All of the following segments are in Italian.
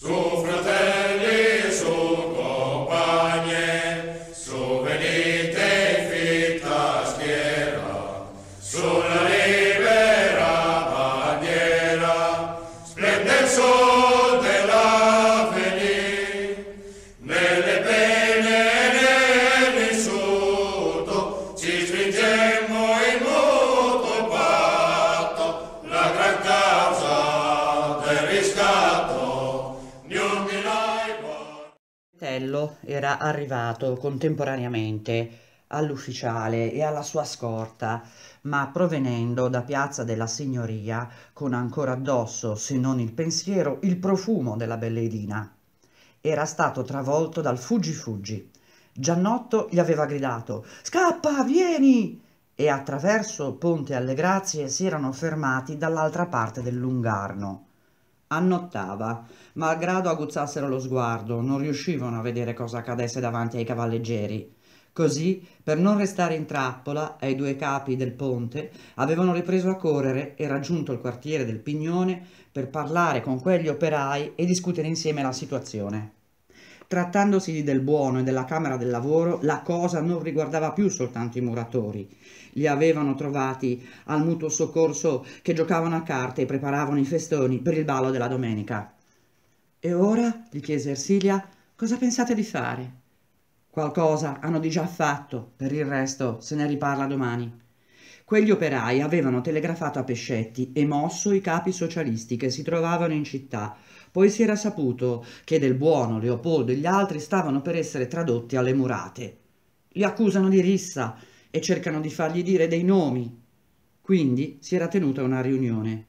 Sofra arrivato contemporaneamente all'ufficiale e alla sua scorta, ma provenendo da Piazza della Signoria con ancora addosso, se non il pensiero, il profumo della belledina. Era stato travolto dal fuggi-fuggi. Giannotto gli aveva gridato «Scappa, vieni!» e attraverso Ponte alle Grazie si erano fermati dall'altra parte del Lungarno. Annottava, malgrado aguzzassero lo sguardo, non riuscivano a vedere cosa accadesse davanti ai cavalleggeri. Così, per non restare in trappola ai due capi del ponte, avevano ripreso a correre e raggiunto il quartiere del Pignone per parlare con quegli operai e discutere insieme la situazione. Trattandosi del buono e della Camera del Lavoro, la cosa non riguardava più soltanto i muratori. Li avevano trovati al mutuo soccorso che giocavano a carte e preparavano i festoni per il ballo della domenica. E ora, gli chiese Ersilia, cosa pensate di fare? Qualcosa hanno di già fatto, per il resto se ne riparla domani. Quegli operai avevano telegrafato a Pescetti e mosso i capi socialisti che si trovavano in città poi si era saputo che del buono Leopoldo e gli altri stavano per essere tradotti alle murate. Li accusano di rissa e cercano di fargli dire dei nomi. Quindi si era tenuta una riunione.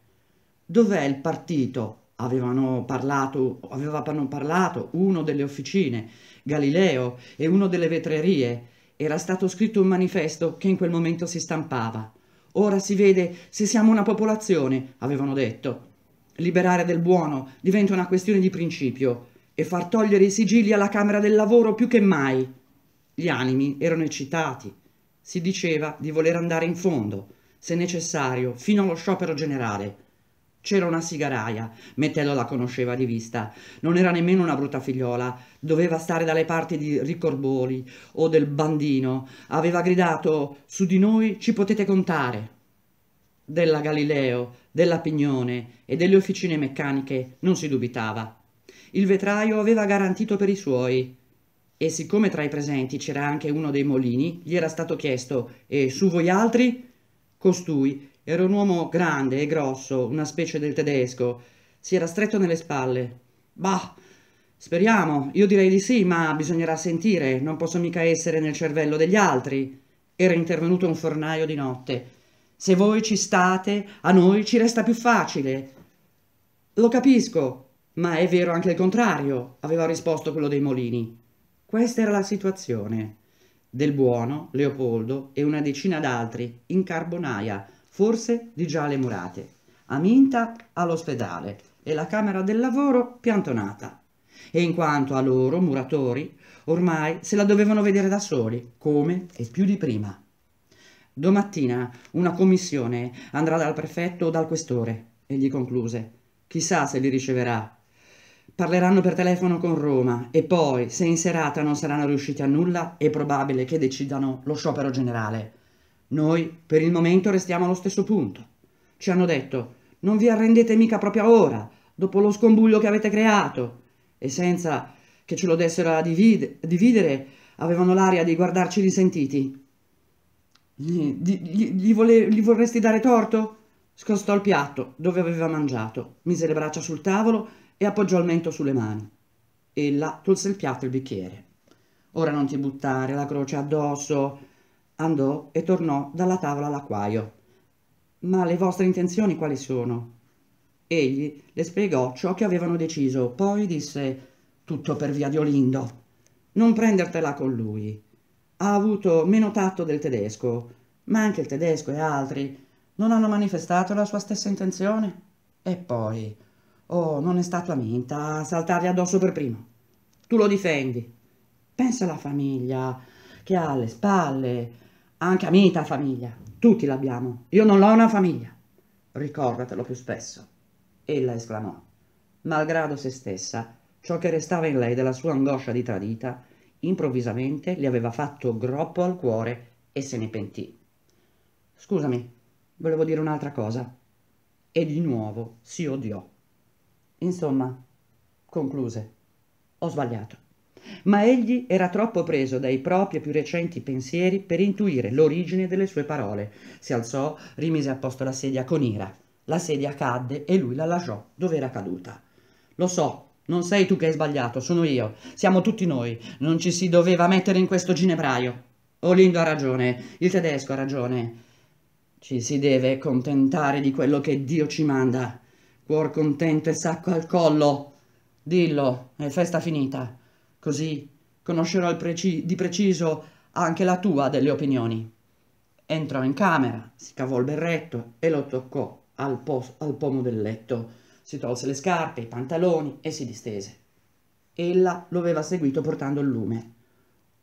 Dov'è il partito? Avevano parlato, avevano parlato uno delle officine, Galileo, e uno delle vetrerie. Era stato scritto un manifesto che in quel momento si stampava. Ora si vede se siamo una popolazione, avevano detto. Liberare del buono diventa una questione di principio e far togliere i sigilli alla Camera del Lavoro più che mai. Gli animi erano eccitati. Si diceva di voler andare in fondo, se necessario, fino allo sciopero generale. C'era una sigaraia, Mettello la conosceva di vista. Non era nemmeno una brutta figliola, doveva stare dalle parti di Ricorboli o del Bandino. Aveva gridato: Su di noi ci potete contare della Galileo, della Pignone e delle officine meccaniche non si dubitava. Il vetraio aveva garantito per i suoi. E siccome tra i presenti c'era anche uno dei molini, gli era stato chiesto «E su voi altri?» Costui era un uomo grande e grosso, una specie del tedesco. Si era stretto nelle spalle. «Bah, speriamo, io direi di sì, ma bisognerà sentire, non posso mica essere nel cervello degli altri». Era intervenuto un fornaio di notte se voi ci state, a noi ci resta più facile. Lo capisco, ma è vero anche il contrario, aveva risposto quello dei Molini. Questa era la situazione. Del buono, Leopoldo e una decina d'altri, in carbonaia, forse di già le murate. Aminta all'ospedale e la camera del lavoro piantonata. E in quanto a loro, muratori, ormai se la dovevano vedere da soli, come e più di prima. Domattina una commissione andrà dal prefetto o dal questore, egli concluse. Chissà se li riceverà. Parleranno per telefono con Roma e poi, se in serata non saranno riusciti a nulla, è probabile che decidano lo sciopero generale. Noi, per il momento, restiamo allo stesso punto. Ci hanno detto, non vi arrendete mica proprio ora, dopo lo scombuglio che avete creato. E senza che ce lo dessero a divide, dividere, avevano l'aria di guardarci risentiti. Gli, gli, gli, vole, gli vorresti dare torto? Scostò il piatto dove aveva mangiato, mise le braccia sul tavolo e appoggiò il mento sulle mani. Ella tolse il piatto e il bicchiere. Ora non ti buttare la croce addosso. Andò e tornò dalla tavola all'acquaio. Ma le vostre intenzioni quali sono? Egli le spiegò ciò che avevano deciso, poi disse tutto per via di Olindo. Non prendertela con lui ha avuto meno tatto del tedesco, ma anche il tedesco e altri non hanno manifestato la sua stessa intenzione? E poi, oh, non è stata Minta a saltargli addosso per primo. Tu lo difendi. Pensa alla famiglia che ha alle spalle, anche a Mita famiglia, tutti l'abbiamo, io non ho una famiglia. Ricordatelo più spesso. Ella esclamò, malgrado se stessa, ciò che restava in lei della sua angoscia di tradita improvvisamente le aveva fatto groppo al cuore e se ne pentì. Scusami, volevo dire un'altra cosa. E di nuovo si odiò. Insomma, concluse, ho sbagliato. Ma egli era troppo preso dai propri più recenti pensieri per intuire l'origine delle sue parole. Si alzò, rimise a posto la sedia con ira. La sedia cadde e lui la lasciò dove era caduta. Lo so, non sei tu che hai sbagliato, sono io. Siamo tutti noi. Non ci si doveva mettere in questo ginepraio. Olindo ha ragione, il tedesco ha ragione. Ci si deve contentare di quello che Dio ci manda. Cuor contento e sacco al collo. Dillo, è festa finita. Così conoscerò preci di preciso anche la tua delle opinioni. Entrò in camera, si cavò il berretto e lo toccò al, al pomo del letto si tolse le scarpe, i pantaloni e si distese. Ella lo aveva seguito portando il lume.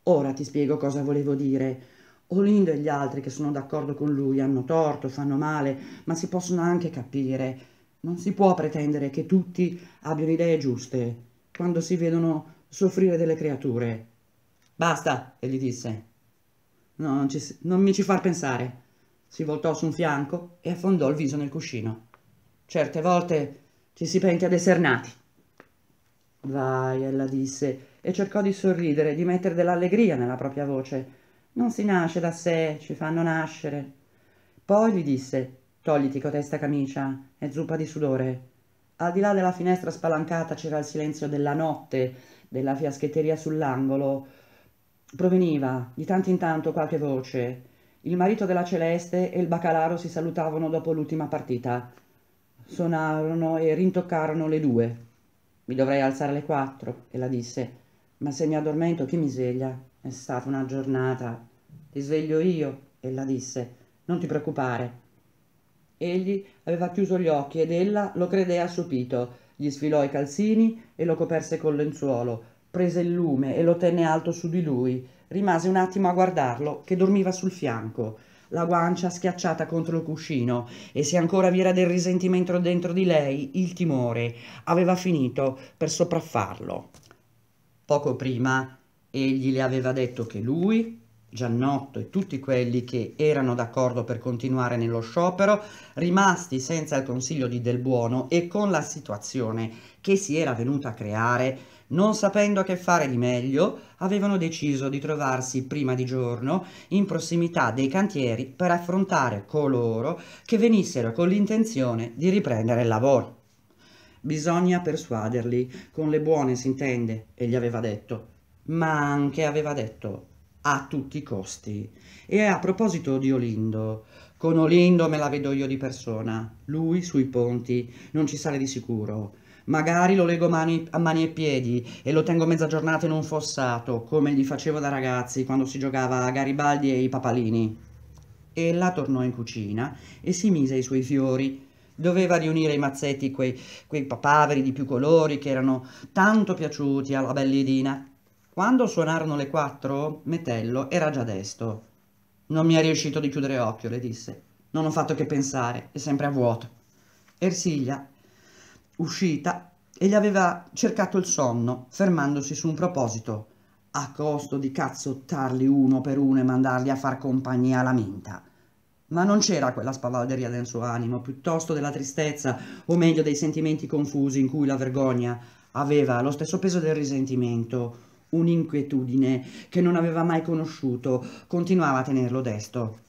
Ora ti spiego cosa volevo dire. Olindo e gli altri che sono d'accordo con lui hanno torto, fanno male, ma si possono anche capire. Non si può pretendere che tutti abbiano idee giuste quando si vedono soffrire delle creature. Basta, e gli disse. No, non, ci, non mi ci far pensare. Si voltò su un fianco e affondò il viso nel cuscino. Certe volte ci si penti a nati. Vai, ella disse, e cercò di sorridere, di mettere dell'allegria nella propria voce. Non si nasce da sé, ci fanno nascere. Poi gli disse, togliti cotesta camicia, è zuppa di sudore. Al di là della finestra spalancata c'era il silenzio della notte, della fiaschetteria sull'angolo. Proveniva, di tanto in tanto, qualche voce. Il marito della Celeste e il bacalaro si salutavano dopo l'ultima partita. Suonarono e rintoccarono le due. Mi dovrei alzare alle quattro, ella disse, ma se mi addormento chi mi sveglia? È stata una giornata. Ti sveglio io, ella disse, non ti preoccupare. Egli aveva chiuso gli occhi ed ella lo credea assopito. Gli sfilò i calzini e lo coperse col lenzuolo, prese il lume e lo tenne alto su di lui. Rimase un attimo a guardarlo, che dormiva sul fianco la guancia schiacciata contro il cuscino e se ancora vi era del risentimento dentro di lei, il timore aveva finito per sopraffarlo. Poco prima egli le aveva detto che lui, Giannotto e tutti quelli che erano d'accordo per continuare nello sciopero, rimasti senza il consiglio di Del Buono e con la situazione che si era venuta a creare, non sapendo che fare di meglio, avevano deciso di trovarsi prima di giorno in prossimità dei cantieri per affrontare coloro che venissero con l'intenzione di riprendere il lavoro. Bisogna persuaderli, con le buone si intende, gli aveva detto, ma anche aveva detto a tutti i costi. E a proposito di Olindo, con Olindo me la vedo io di persona, lui sui ponti, non ci sale di sicuro, Magari lo leggo mani, a mani e piedi e lo tengo mezza giornata in un fossato, come gli facevo da ragazzi quando si giocava a Garibaldi e i papalini. Ella tornò in cucina e si mise i suoi fiori. Doveva riunire i mazzetti, quei, quei papaveri di più colori che erano tanto piaciuti alla bellidina. Quando suonarono le quattro, Metello era già desto. Non mi è riuscito di chiudere occhio, le disse. Non ho fatto che pensare, è sempre a vuoto. Ersilia uscita, e gli aveva cercato il sonno, fermandosi su un proposito, a costo di cazzottarli uno per uno e mandarli a far compagnia alla menta. Ma non c'era quella spavalderia nel suo animo, piuttosto della tristezza, o meglio dei sentimenti confusi in cui la vergogna aveva lo stesso peso del risentimento, un'inquietudine che non aveva mai conosciuto, continuava a tenerlo desto.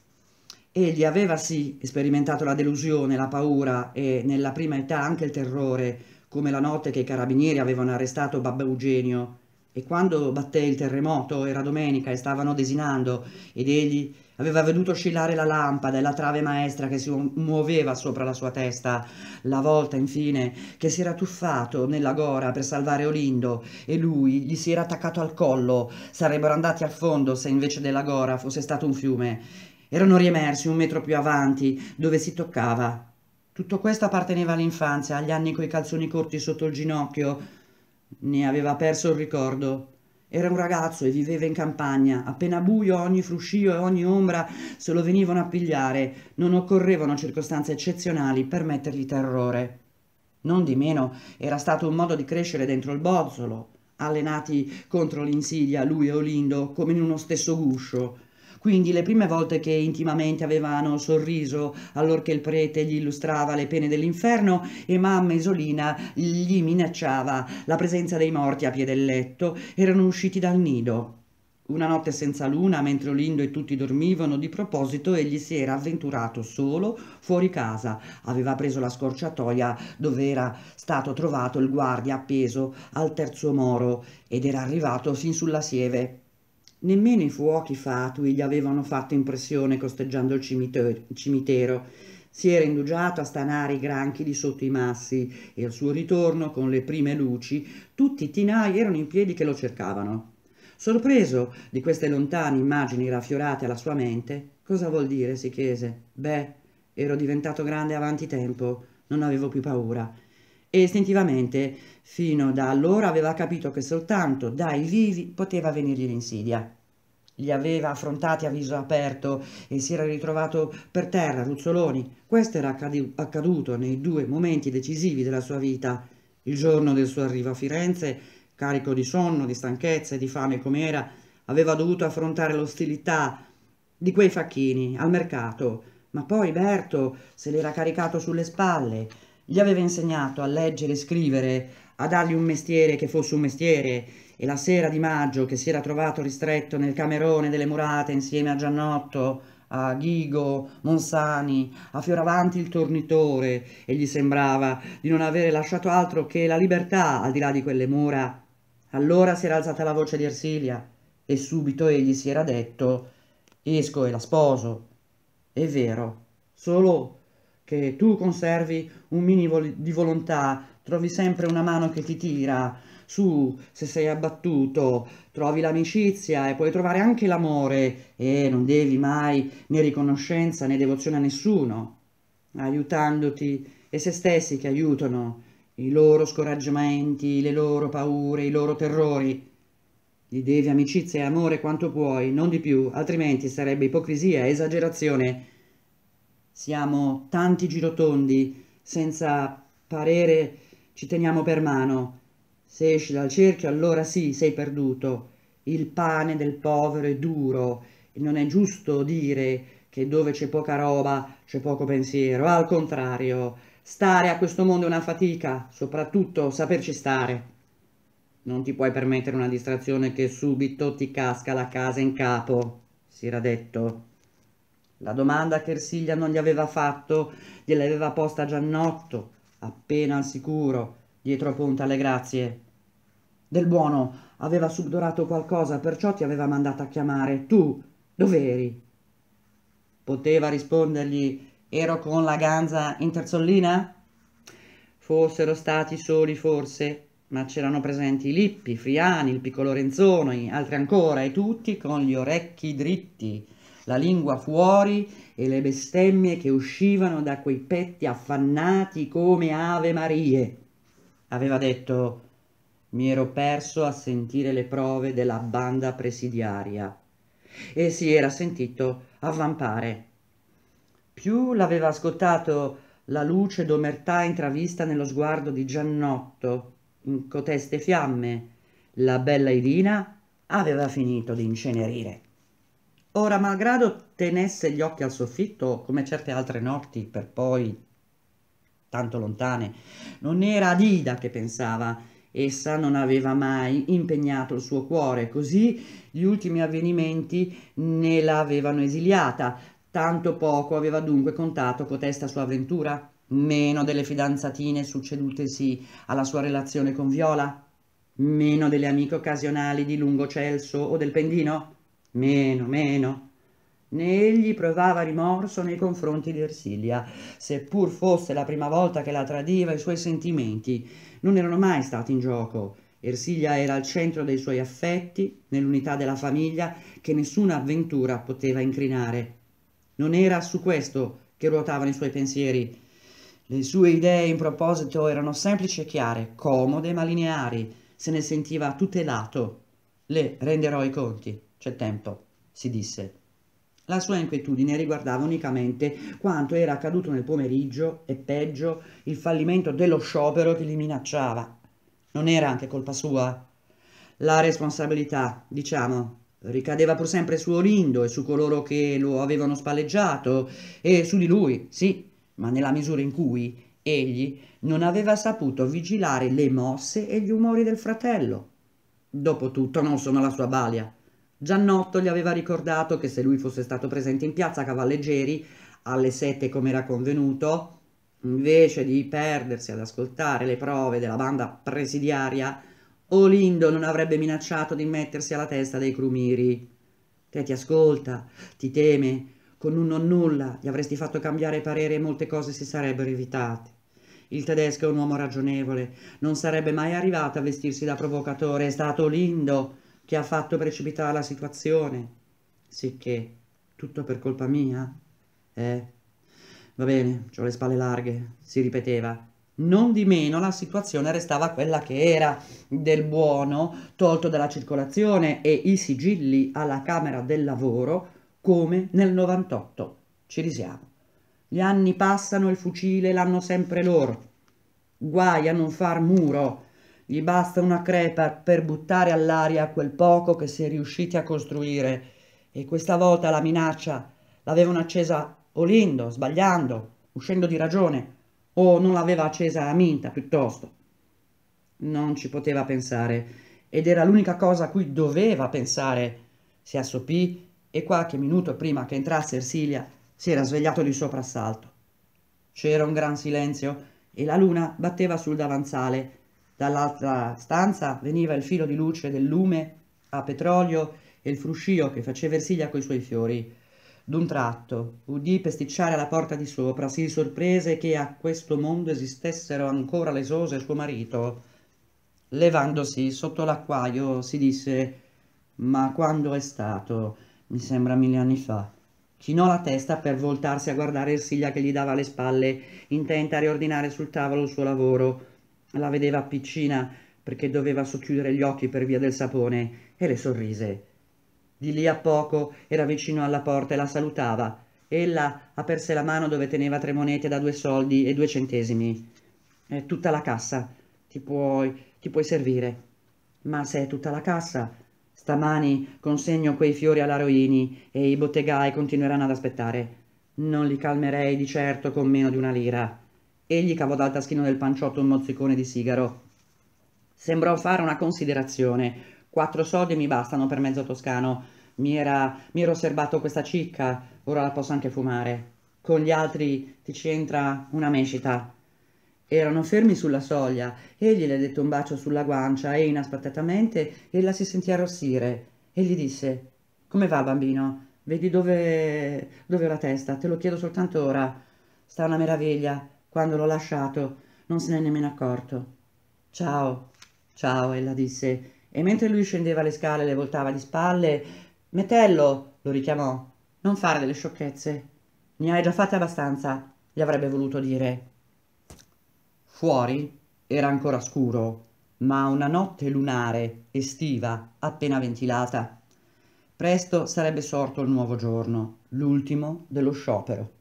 Egli aveva sì sperimentato la delusione, la paura e nella prima età anche il terrore, come la notte che i carabinieri avevano arrestato Babbo Eugenio. E quando batté il terremoto, era domenica e stavano desinando, ed egli aveva veduto oscillare la lampada e la trave maestra che si muoveva sopra la sua testa, la volta infine che si era tuffato nella gora per salvare Olindo e lui gli si era attaccato al collo, sarebbero andati al fondo se invece della gora fosse stato un fiume erano riemersi un metro più avanti, dove si toccava. Tutto questo apparteneva all'infanzia, agli anni coi calzoni corti sotto il ginocchio. Ne aveva perso il ricordo. Era un ragazzo e viveva in campagna. Appena buio ogni fruscio e ogni ombra se lo venivano a pigliare. Non occorrevano circostanze eccezionali per mettergli terrore. Non di meno era stato un modo di crescere dentro il bozzolo, allenati contro l'insidia lui e Olindo come in uno stesso guscio. Quindi le prime volte che intimamente avevano sorriso allorché il prete gli illustrava le pene dell'inferno e mamma Isolina gli minacciava la presenza dei morti a piè del letto, erano usciti dal nido. Una notte senza luna, mentre Olindo e tutti dormivano, di proposito egli si era avventurato solo fuori casa. Aveva preso la scorciatoia dove era stato trovato il guardia appeso al terzo moro ed era arrivato sin sulla sieve. Nemmeno i fuochi fatui gli avevano fatto impressione costeggiando il cimitero, Si era indugiato a stanare i granchi di sotto i massi e al suo ritorno, con le prime luci, tutti i tinai erano in piedi che lo cercavano. Sorpreso di queste lontane immagini raffiorate alla sua mente, cosa vuol dire? si chiese. Beh, ero diventato grande avanti tempo, non avevo più paura e istintivamente fino da allora aveva capito che soltanto dai vivi poteva venirgli l'insidia. Li aveva affrontati a viso aperto e si era ritrovato per terra, ruzzoloni. Questo era accaduto nei due momenti decisivi della sua vita, il giorno del suo arrivo a Firenze, carico di sonno, di stanchezza e di fame com'era, aveva dovuto affrontare l'ostilità di quei facchini al mercato, ma poi Berto se l'era caricato sulle spalle, gli aveva insegnato a leggere e scrivere, a dargli un mestiere che fosse un mestiere, e la sera di maggio che si era trovato ristretto nel camerone delle murate insieme a Giannotto, a Ghigo, Monsani, a Fioravanti il tornitore, e gli sembrava di non avere lasciato altro che la libertà al di là di quelle mura. Allora si era alzata la voce di Ersilia e subito egli si era detto esco e la sposo. È vero, solo che tu conservi un minimo di volontà, trovi sempre una mano che ti tira su se sei abbattuto, trovi l'amicizia e puoi trovare anche l'amore e non devi mai né riconoscenza né devozione a nessuno, aiutandoti e se stessi che aiutano i loro scoraggiamenti, le loro paure, i loro terrori. Gli devi amicizia e amore quanto puoi, non di più, altrimenti sarebbe ipocrisia, esagerazione siamo tanti girotondi, senza parere ci teniamo per mano. Se esci dal cerchio allora sì, sei perduto. Il pane del povero è duro e non è giusto dire che dove c'è poca roba c'è poco pensiero. Al contrario, stare a questo mondo è una fatica, soprattutto saperci stare. Non ti puoi permettere una distrazione che subito ti casca la casa in capo, si era detto. La domanda che Ersilia non gli aveva fatto gliel'aveva posta Giannotto, appena al sicuro, dietro a punta alle grazie. Del buono aveva subdorato qualcosa, perciò ti aveva mandato a chiamare. Tu, dov'eri? Poteva rispondergli ero con la ganza in terzollina? Fossero stati soli forse, ma c'erano presenti i Lippi, Friani, il piccolo Renzoni, altri ancora, e tutti con gli orecchi dritti la lingua fuori e le bestemmie che uscivano da quei petti affannati come ave marie. Aveva detto mi ero perso a sentire le prove della banda presidiaria e si era sentito avvampare. Più l'aveva ascoltato la luce d'omertà intravista nello sguardo di Giannotto, in coteste fiamme, la bella Irina aveva finito di incenerire. Ora, malgrado tenesse gli occhi al soffitto, come certe altre notti, per poi tanto lontane, non era ad Ida che pensava, Essa non aveva mai impegnato il suo cuore, così gli ultimi avvenimenti ne l'avevano esiliata. Tanto poco aveva dunque contato cotesta sua avventura, meno delle fidanzatine succedutesi alla sua relazione con Viola, meno delle amiche occasionali di Lungo Celso o del Pendino meno, meno. Né egli provava rimorso nei confronti di Ersilia, seppur fosse la prima volta che la tradiva i suoi sentimenti. Non erano mai stati in gioco. Ersilia era al centro dei suoi affetti, nell'unità della famiglia, che nessuna avventura poteva incrinare. Non era su questo che ruotavano i suoi pensieri. Le sue idee in proposito erano semplici e chiare, comode ma lineari. Se ne sentiva tutelato. Le renderò i conti. C'è tempo, si disse. La sua inquietudine riguardava unicamente quanto era accaduto nel pomeriggio e peggio il fallimento dello sciopero che li minacciava. Non era anche colpa sua? La responsabilità, diciamo, ricadeva pur sempre su Orindo e su coloro che lo avevano spalleggiato e su di lui, sì, ma nella misura in cui egli non aveva saputo vigilare le mosse e gli umori del fratello. Dopotutto non sono la sua balia. Giannotto gli aveva ricordato che se lui fosse stato presente in piazza Cavalleggeri alle 7 come era convenuto, invece di perdersi ad ascoltare le prove della banda presidiaria, Olindo non avrebbe minacciato di mettersi alla testa dei crumiri. Te ti ascolta, ti teme, con un non nulla gli avresti fatto cambiare parere e molte cose si sarebbero evitate. Il tedesco è un uomo ragionevole, non sarebbe mai arrivato a vestirsi da provocatore, è stato Olindo che ha fatto precipitare la situazione. Sicché, tutto per colpa mia? Eh, va bene, ho le spalle larghe, si ripeteva. Non di meno la situazione restava quella che era, del buono tolto dalla circolazione e i sigilli alla Camera del Lavoro come nel 98. Ci risiamo. Gli anni passano, il fucile l'hanno sempre loro. Guai a non far muro gli basta una crepa per buttare all'aria quel poco che si è riusciti a costruire e questa volta la minaccia l'avevano accesa Olindo, sbagliando, uscendo di ragione, o non l'aveva accesa Aminta piuttosto. Non ci poteva pensare ed era l'unica cosa a cui doveva pensare. Si assopì e qualche minuto prima che entrasse Ersilia si era svegliato di soprassalto. C'era un gran silenzio e la luna batteva sul davanzale Dall'altra stanza veniva il filo di luce del lume a petrolio e il fruscio che faceva Ersilia coi suoi fiori. D'un tratto udì pesticciare alla porta di sopra, si sorprese che a questo mondo esistessero ancora le sose suo marito. Levandosi sotto l'acquaio si disse «Ma quando è stato? Mi sembra mille anni fa». Chinò la testa per voltarsi a guardare Ersilia che gli dava le spalle, intenta a riordinare sul tavolo il suo lavoro la vedeva piccina perché doveva socchiudere gli occhi per via del sapone e le sorrise. Di lì a poco era vicino alla porta e la salutava. Ella aperse la mano dove teneva tre monete da due soldi e due centesimi. È tutta la cassa. Ti puoi, ti puoi servire. Ma se è tutta la cassa, stamani consegno quei fiori alla Roini e i bottegai continueranno ad aspettare. Non li calmerei di certo con meno di una lira. Egli cavò dal taschino del panciotto un mozzicone di sigaro. Sembrò fare una considerazione. Quattro soldi mi bastano per mezzo toscano. Mi, era, mi ero serbato questa cicca, ora la posso anche fumare. Con gli altri ti ci entra una mescita. Erano fermi sulla soglia. Egli le dette un bacio sulla guancia e inaspettatamente ella si sentì arrossire. E gli disse: Come va, bambino? Vedi dove, dove ho la testa? Te lo chiedo soltanto ora. Sta una meraviglia. Quando l'ho lasciato, non se n'è nemmeno accorto. Ciao, ciao, ella disse, e mentre lui scendeva le scale e le voltava di spalle, Metello, lo richiamò, non fare delle sciocchezze. Ne hai già fatte abbastanza, gli avrebbe voluto dire. Fuori era ancora scuro, ma una notte lunare, estiva, appena ventilata. Presto sarebbe sorto il nuovo giorno, l'ultimo dello sciopero.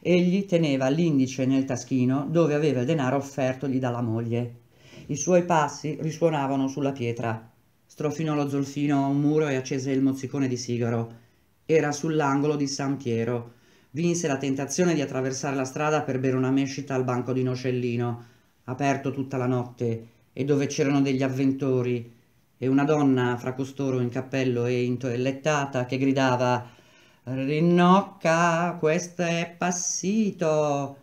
Egli teneva l'indice nel taschino dove aveva il denaro offertogli dalla moglie. I suoi passi risuonavano sulla pietra. Strofinò lo zolfino a un muro e accese il mozzicone di sigaro. Era sull'angolo di San Piero. Vinse la tentazione di attraversare la strada per bere una mescita al banco di Nocellino, aperto tutta la notte, e dove c'erano degli avventori, e una donna fra costoro in cappello e intoellettata che gridava Rinnocca, questo è passito.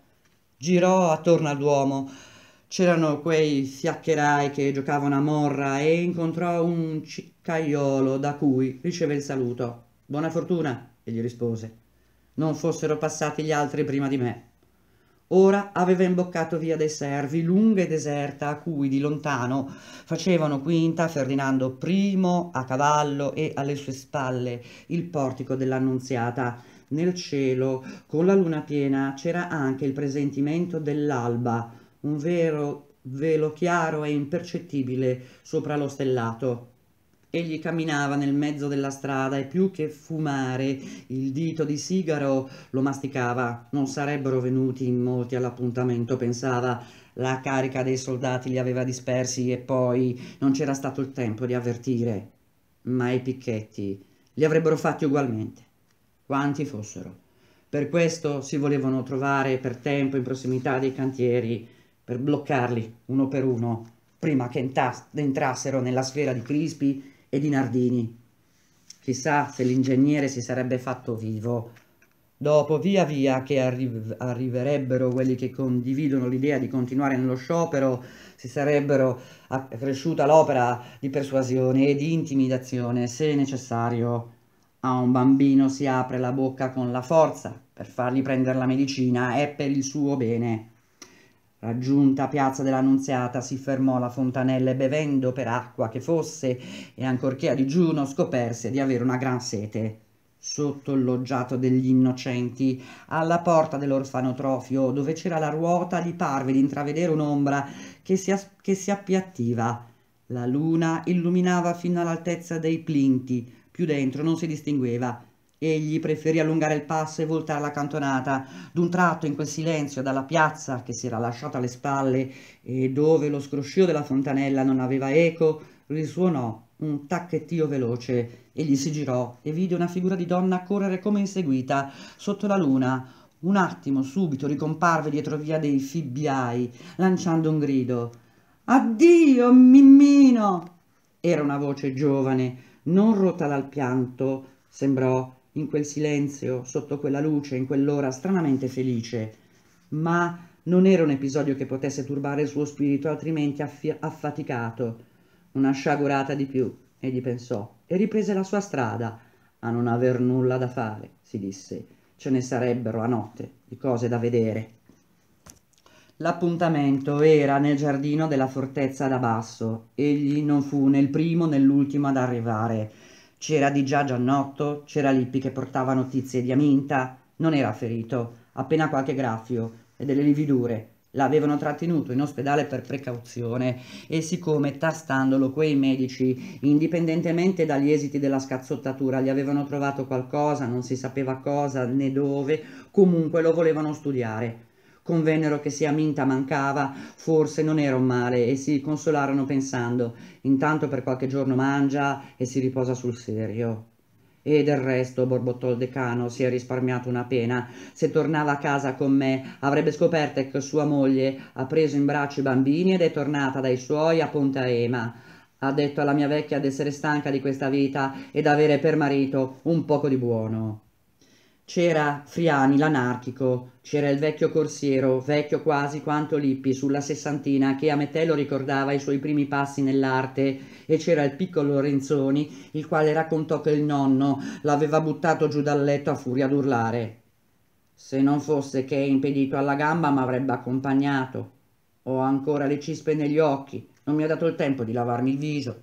Girò attorno al Duomo. C'erano quei fiaccherai che giocavano a morra e incontrò un ciccaiolo da cui riceve il saluto. Buona fortuna, e gli rispose. Non fossero passati gli altri prima di me. Ora aveva imboccato via dei servi, lunga e deserta, a cui di lontano facevano quinta Ferdinando I a cavallo e alle sue spalle il portico dell'Annunziata. Nel cielo, con la luna piena, c'era anche il presentimento dell'alba, un vero velo chiaro e impercettibile sopra lo stellato. Egli camminava nel mezzo della strada e più che fumare il dito di sigaro lo masticava. Non sarebbero venuti in molti all'appuntamento, pensava. La carica dei soldati li aveva dispersi e poi non c'era stato il tempo di avvertire. Ma i picchetti li avrebbero fatti ugualmente, quanti fossero. Per questo si volevano trovare per tempo in prossimità dei cantieri per bloccarli uno per uno prima che entrassero nella sfera di Crispi e di Nardini. Chissà se l'ingegnere si sarebbe fatto vivo. Dopo via via che arri arriverebbero quelli che condividono l'idea di continuare nello sciopero, si sarebbero accresciuta l'opera di persuasione e di intimidazione, se necessario. A un bambino si apre la bocca con la forza per fargli prendere la medicina, è per il suo bene. Raggiunta piazza dell'Annunziata si fermò alla fontanella e bevendo per acqua che fosse e ancorché a digiuno scoperse di avere una gran sete. Sotto il loggiato degli innocenti, alla porta dell'orfanotrofio, dove c'era la ruota, gli parve di intravedere un'ombra che che si appiattiva. La luna illuminava fino all'altezza dei plinti, più dentro non si distingueva Egli preferì allungare il passo e voltare la cantonata. D'un tratto, in quel silenzio, dalla piazza che si era lasciata alle spalle e dove lo scroscio della fontanella non aveva eco, risuonò un tacchettio veloce. Egli si girò e vide una figura di donna correre come inseguita sotto la luna. Un attimo, subito, ricomparve dietro via dei fibbiai, lanciando un grido. Addio, Mimmino! Era una voce giovane, non rotta dal pianto, sembrò in quel silenzio, sotto quella luce, in quell'ora stranamente felice, ma non era un episodio che potesse turbare il suo spirito altrimenti aff affaticato, una sciagurata di più, egli pensò, e riprese la sua strada, a non aver nulla da fare, si disse, ce ne sarebbero a notte di cose da vedere. L'appuntamento era nel giardino della fortezza da basso, egli non fu né il primo né l'ultimo ad arrivare, c'era di già Giannotto, c'era Lippi che portava notizie di Aminta, non era ferito, appena qualche graffio e delle lividure. L'avevano trattenuto in ospedale per precauzione e siccome tastandolo quei medici, indipendentemente dagli esiti della scazzottatura, gli avevano trovato qualcosa, non si sapeva cosa né dove, comunque lo volevano studiare convennero che se Aminta mancava forse non era un male e si consolarono pensando intanto per qualche giorno mangia e si riposa sul serio. E del resto, borbottò il decano, si è risparmiato una pena. Se tornava a casa con me, avrebbe scoperto che sua moglie ha preso in braccio i bambini ed è tornata dai suoi a Ponta Ema. Ha detto alla mia vecchia d'essere stanca di questa vita ed avere per marito un poco di buono c'era Friani l'anarchico, c'era il vecchio corsiero, vecchio quasi quanto Lippi sulla sessantina, che a Metello ricordava i suoi primi passi nell'arte, e c'era il piccolo Renzoni, il quale raccontò che il nonno l'aveva buttato giù dal letto a furia d'urlare. Se non fosse che è impedito alla gamba m'avrebbe accompagnato. Ho ancora le cispe negli occhi, non mi ha dato il tempo di lavarmi il viso.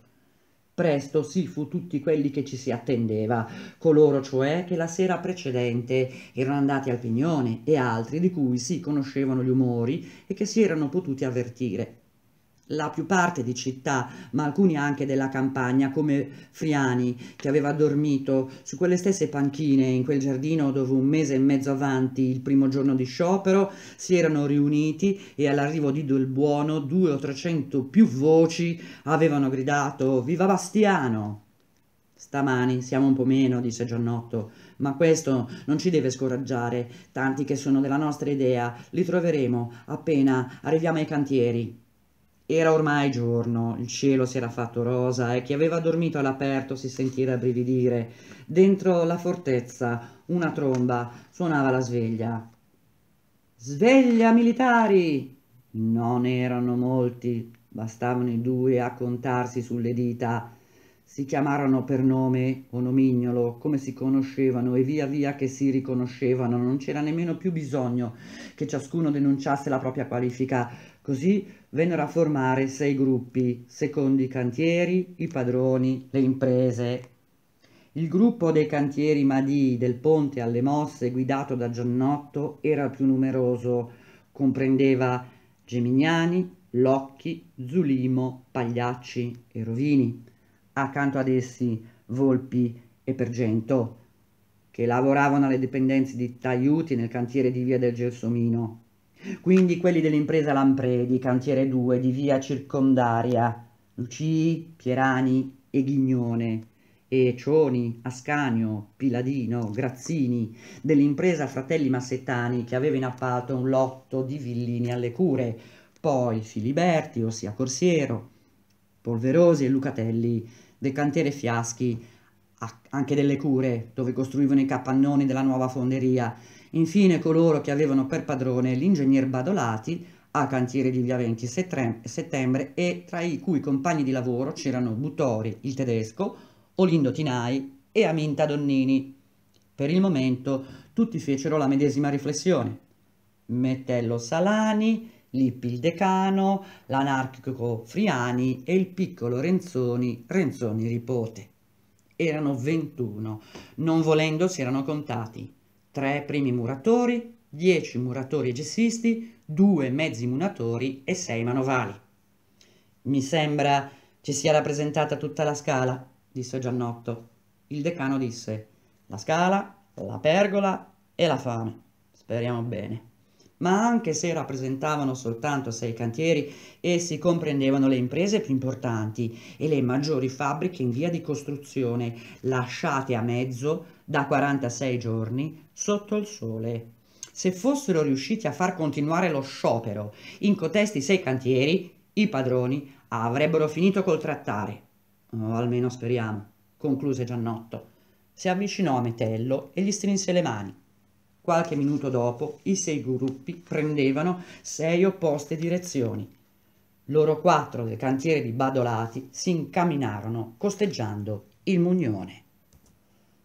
Presto sì fu tutti quelli che ci si attendeva, coloro cioè che la sera precedente erano andati al pignone e altri di cui si conoscevano gli umori e che si erano potuti avvertire la più parte di città, ma alcuni anche della campagna, come Friani, che aveva dormito su quelle stesse panchine in quel giardino dove un mese e mezzo avanti, il primo giorno di sciopero, si erano riuniti e all'arrivo di Del Buono due o trecento più voci avevano gridato «Viva Bastiano!». Stamani siamo un po' meno, disse Giannotto, ma questo non ci deve scoraggiare, tanti che sono della nostra idea, li troveremo appena arriviamo ai cantieri. Era ormai giorno, il cielo si era fatto rosa e chi aveva dormito all'aperto si sentiva rabbrividire. Dentro la fortezza una tromba suonava la sveglia. Sveglia militari! Non erano molti, bastavano i due a contarsi sulle dita. Si chiamarono per nome o nomignolo, come si conoscevano e via via che si riconoscevano, non c'era nemmeno più bisogno che ciascuno denunciasse la propria qualifica Così vennero a formare sei gruppi, secondo i cantieri, i padroni, le imprese. Il gruppo dei cantieri Madii del Ponte alle Mosse, guidato da Giannotto, era più numeroso, comprendeva Geminiani, Locchi, Zulimo, Pagliacci e Rovini. Accanto ad essi Volpi e Pergento, che lavoravano alle dipendenze di Taiuti nel cantiere di Via del Gelsomino. Quindi quelli dell'impresa Lampredi, cantiere 2 di via circondaria, Lucii, Pierani e Ghignone, e Cioni, Ascanio, Piladino, Grazzini, dell'impresa Fratelli Massettani che aveva in appalto un lotto di villini alle cure, poi Filiberti, ossia Corsiero, Polverosi e Lucatelli, del cantiere Fiaschi, anche delle cure dove costruivano i capannoni della nuova fonderia, infine coloro che avevano per padrone l'ingegner Badolati a cantiere di via 20 settembre e tra i cui compagni di lavoro c'erano Butori, il tedesco, Olindo Tinai e Aminta Donnini. Per il momento tutti fecero la medesima riflessione. Mettello Salani, Lippi il decano, l'anarchico Friani e il piccolo Renzoni, Renzoni nipote erano 21, non volendo si erano contati 3 primi muratori, 10 muratori e gessisti, 2 mezzi muratori e 6 manovali. Mi sembra ci sia rappresentata tutta la scala, disse Giannotto. Il decano disse, la scala, la pergola e la fame. Speriamo bene ma anche se rappresentavano soltanto sei cantieri, essi comprendevano le imprese più importanti e le maggiori fabbriche in via di costruzione, lasciate a mezzo da 46 giorni sotto il sole. Se fossero riusciti a far continuare lo sciopero in cotesti sei cantieri, i padroni avrebbero finito col trattare. O almeno speriamo, concluse Giannotto. Si avvicinò a Metello e gli strinse le mani. Qualche minuto dopo i sei gruppi prendevano sei opposte direzioni. Loro quattro del cantiere di Badolati si incamminarono costeggiando il Mugnone.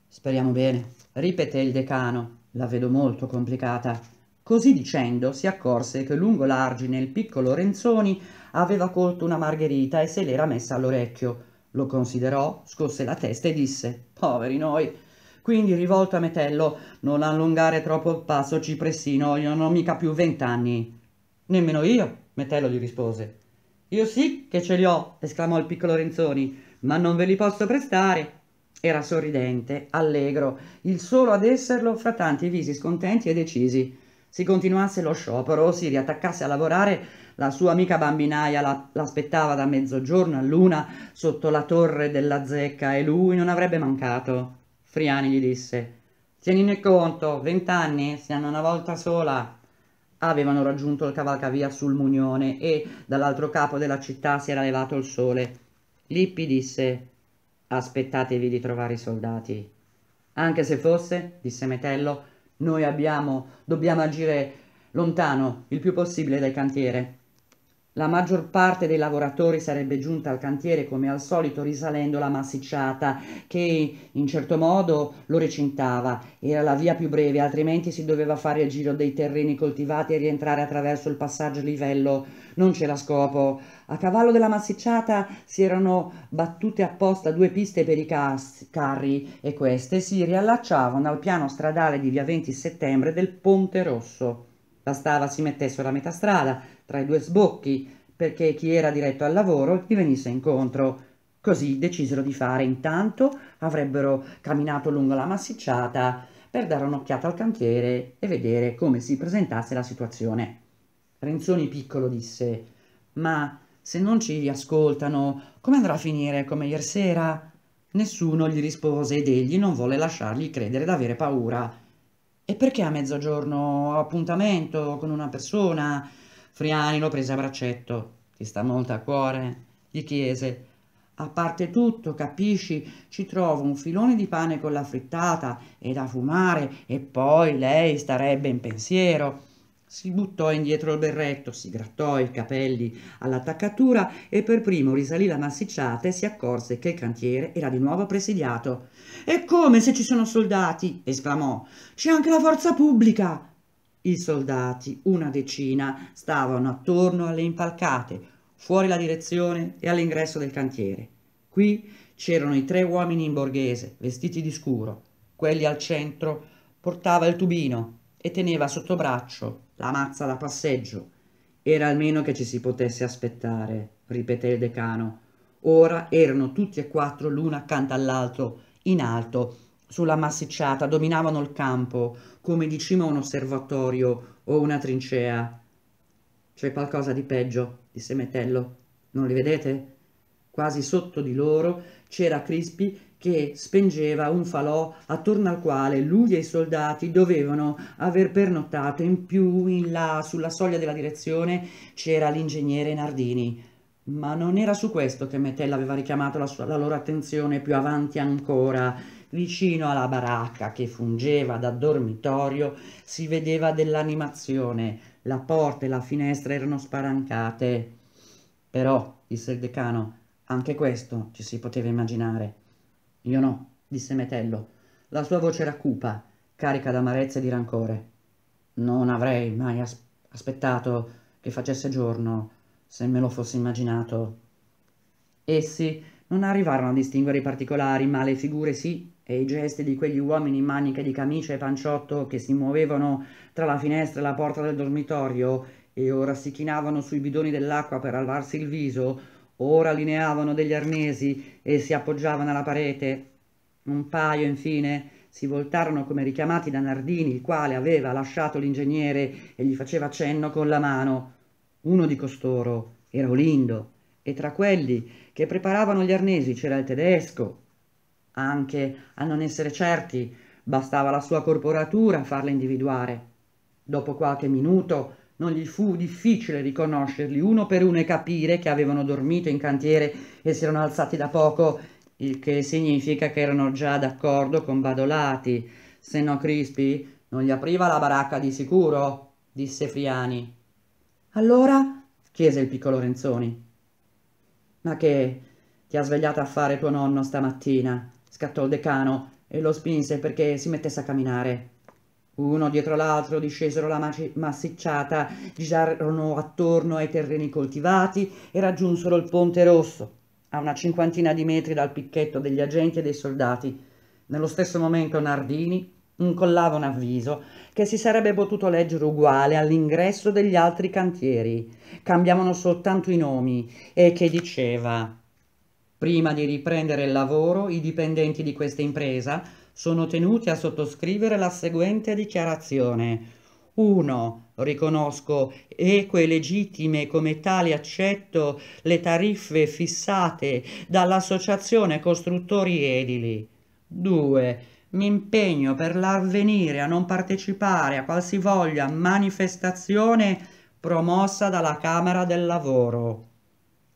Speriamo bene, ripeté il decano. La vedo molto complicata. Così dicendo si accorse che lungo l'argine il piccolo Renzoni aveva colto una margherita e se l'era messa all'orecchio. Lo considerò, scosse la testa e disse Poveri noi, quindi rivolto a Metello, non allungare troppo il passo, cipressino, io non ho mica più vent'anni. Nemmeno io, Metello gli rispose. Io sì che ce li ho, esclamò il piccolo Renzoni, ma non ve li posso prestare. Era sorridente, allegro, il solo ad esserlo fra tanti visi scontenti e decisi. Si continuasse lo sciopero, si riattaccasse a lavorare, la sua amica bambinaia l'aspettava da mezzogiorno a luna sotto la torre della zecca e lui non avrebbe mancato. Friani gli disse Tienine conto, vent'anni si hanno una volta sola. Avevano raggiunto il cavalcavia sul Munione e dall'altro capo della città si era levato il sole. Lippi disse Aspettatevi di trovare i soldati. Anche se fosse, disse Metello, noi abbiamo, dobbiamo agire lontano, il più possibile dal cantiere. La maggior parte dei lavoratori sarebbe giunta al cantiere come al solito risalendo la massicciata che in certo modo lo recintava. Era la via più breve, altrimenti si doveva fare il giro dei terreni coltivati e rientrare attraverso il passaggio livello. Non c'era scopo. A cavallo della massicciata si erano battute apposta due piste per i carri e queste si riallacciavano al piano stradale di via 20 settembre del Ponte Rosso. Bastava si mettesse alla metà strada, tra i due sbocchi, perché chi era diretto al lavoro gli venisse incontro. Così decisero di fare. Intanto avrebbero camminato lungo la massicciata per dare un'occhiata al cantiere e vedere come si presentasse la situazione. Renzoni piccolo disse: Ma se non ci ascoltano, come andrà a finire come ieri sera? Nessuno gli rispose ed egli non volle lasciargli credere d'avere paura. E perché a mezzogiorno ho appuntamento con una persona? Friani lo prese a braccetto, ti sta molto a cuore, gli chiese. A parte tutto, capisci, ci trovo un filone di pane con la frittata e da fumare e poi lei starebbe in pensiero. Si buttò indietro il berretto, si grattò i capelli all'attaccatura e per primo risalì la massicciata e si accorse che il cantiere era di nuovo presidiato. E come se ci sono soldati? esclamò. C'è anche la forza pubblica. I soldati, una decina, stavano attorno alle impalcate, fuori la direzione e all'ingresso del cantiere. Qui c'erano i tre uomini in borghese, vestiti di scuro. Quelli al centro portava il tubino, e teneva sotto braccio la mazza da passeggio. Era almeno che ci si potesse aspettare, ripeté il decano. Ora erano tutti e quattro l'uno accanto all'altro, in alto, sulla massicciata, dominavano il campo, come di cima un osservatorio o una trincea. C'è qualcosa di peggio, disse Metello. Non li vedete? Quasi sotto di loro c'era Crispi che spengeva un falò attorno al quale lui e i soldati dovevano aver pernottato in più in là sulla soglia della direzione c'era l'ingegnere Nardini ma non era su questo che Metella aveva richiamato la, sua, la loro attenzione più avanti ancora vicino alla baracca che fungeva da dormitorio si vedeva dell'animazione la porta e la finestra erano spalancate però disse il decano anche questo ci si poteva immaginare io no, disse Metello. La sua voce era cupa, carica d'amarezza e di rancore. Non avrei mai as aspettato che facesse giorno, se me lo fossi immaginato. Essi non arrivarono a distinguere i particolari, ma le figure sì, e i gesti di quegli uomini in maniche di camicia e panciotto che si muovevano tra la finestra e la porta del dormitorio e ora si chinavano sui bidoni dell'acqua per allarsi il viso, ora lineavano degli arnesi e si appoggiavano alla parete. Un paio, infine, si voltarono come richiamati da Nardini, il quale aveva lasciato l'ingegnere e gli faceva cenno con la mano. Uno di costoro era Olindo, e tra quelli che preparavano gli arnesi c'era il tedesco. Anche a non essere certi, bastava la sua corporatura a farla individuare. Dopo qualche minuto non gli fu difficile riconoscerli uno per uno e capire che avevano dormito in cantiere e si erano alzati da poco, il che significa che erano già d'accordo con Badolati. Se no Crispi non gli apriva la baracca di sicuro, disse Friani. Allora? chiese il piccolo Renzoni. Ma che ti ha svegliato a fare tuo nonno stamattina? scattò il decano e lo spinse perché si mettesse a camminare. Uno dietro l'altro discesero la massicciata, girarono attorno ai terreni coltivati e raggiunsero il Ponte Rosso, a una cinquantina di metri dal picchetto degli agenti e dei soldati. Nello stesso momento Nardini incollava un avviso che si sarebbe potuto leggere uguale all'ingresso degli altri cantieri, cambiavano soltanto i nomi, e che diceva «Prima di riprendere il lavoro, i dipendenti di questa impresa sono tenuti a sottoscrivere la seguente dichiarazione. 1. Riconosco eque legittime come tali accetto le tariffe fissate dall'Associazione Costruttori Edili. 2. Mi impegno per l'avvenire a non partecipare a qualsivoglia manifestazione promossa dalla Camera del Lavoro.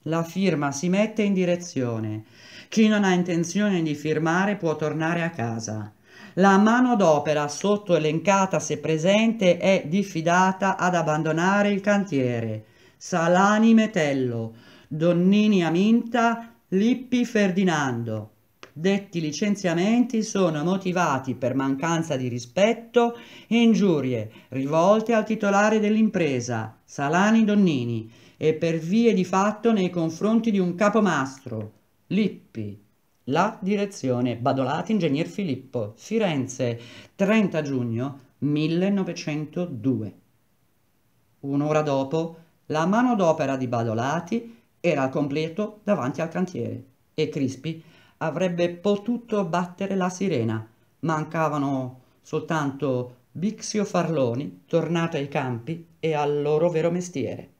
La firma si mette in direzione. Chi non ha intenzione di firmare può tornare a casa. La mano d'opera sotto elencata se presente è diffidata ad abbandonare il cantiere. Salani Metello, Donnini Aminta, Lippi Ferdinando. Detti licenziamenti sono motivati per mancanza di rispetto e ingiurie rivolte al titolare dell'impresa, Salani Donnini, e per vie di fatto nei confronti di un capomastro, Lippi. La direzione Badolati Ingegner Filippo, Firenze, 30 giugno 1902. Un'ora dopo, la manodopera di Badolati era al completo davanti al cantiere e Crispi avrebbe potuto battere la sirena. Mancavano soltanto Bixio Farloni, tornato ai campi e al loro vero mestiere.